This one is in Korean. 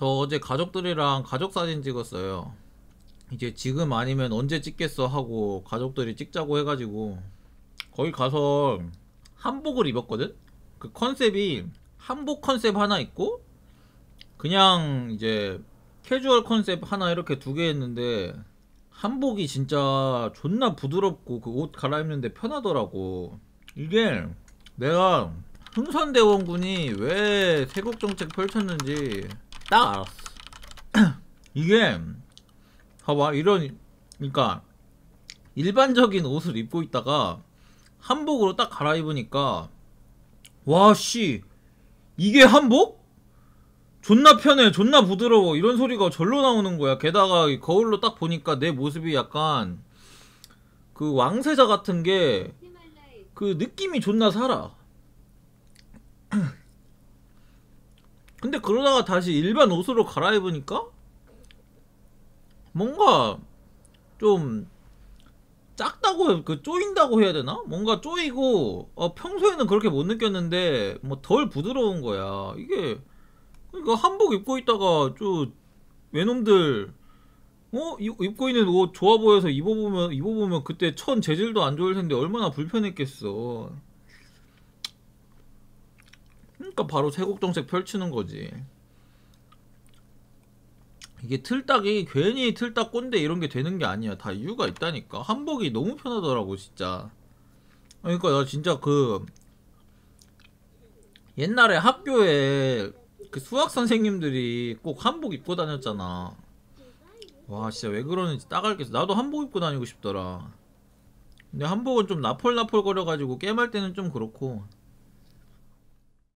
저 어제 가족들이랑 가족 사진 찍었어요. 이제 지금 아니면 언제 찍겠어 하고 가족들이 찍자고 해가지고 거기 가서 한복을 입었거든? 그 컨셉이 한복 컨셉 하나 있고 그냥 이제 캐주얼 컨셉 하나 이렇게 두 개 했는데 한복이 진짜 존나 부드럽고 그 옷 갈아입는데 편하더라고 이게 내가 흥선대원군이 왜 세국정책 펼쳤는지 딱 알았어. 이게 봐봐 이런 그러니까 일반적인 옷을 입고 있다가 한복으로 딱 갈아입으니까 와씨 이게 한복? 존나 편해 존나 부드러워 이런 소리가 절로 나오는 거야 게다가 거울로 딱 보니까 내 모습이 약간 그 왕세자 같은 게 그 느낌이 존나 살아 근데 그러다가 다시 일반 옷으로 갈아입으니까 뭔가 좀 작다고 그 쪼인다고 해야 되나? 뭔가 쪼이고 어, 평소에는 그렇게 못 느꼈는데 뭐 덜 부드러운 거야. 이게 그러니까 한복 입고 있다가 좀 외놈들 어 입고 있는 옷 좋아 보여서 입어보면 입어보면 그때 천 재질도 안 좋을 텐데 얼마나 불편했겠어. 그러니까 바로 세곡정책 펼치는 거지. 이게 틀딱이 괜히 틀딱 꼰대 이런 게 되는 게 아니야. 다 이유가 있다니까. 한복이 너무 편하더라고 진짜. 그러니까 나 진짜 그 옛날에 학교에 그 수학 선생님들이 꼭 한복 입고 다녔잖아. 와 진짜 왜 그러는지 따갈겠어. 나도 한복 입고 다니고 싶더라. 근데 한복은 좀 나폴나폴 거려가지고 게임할 때는 좀 그렇고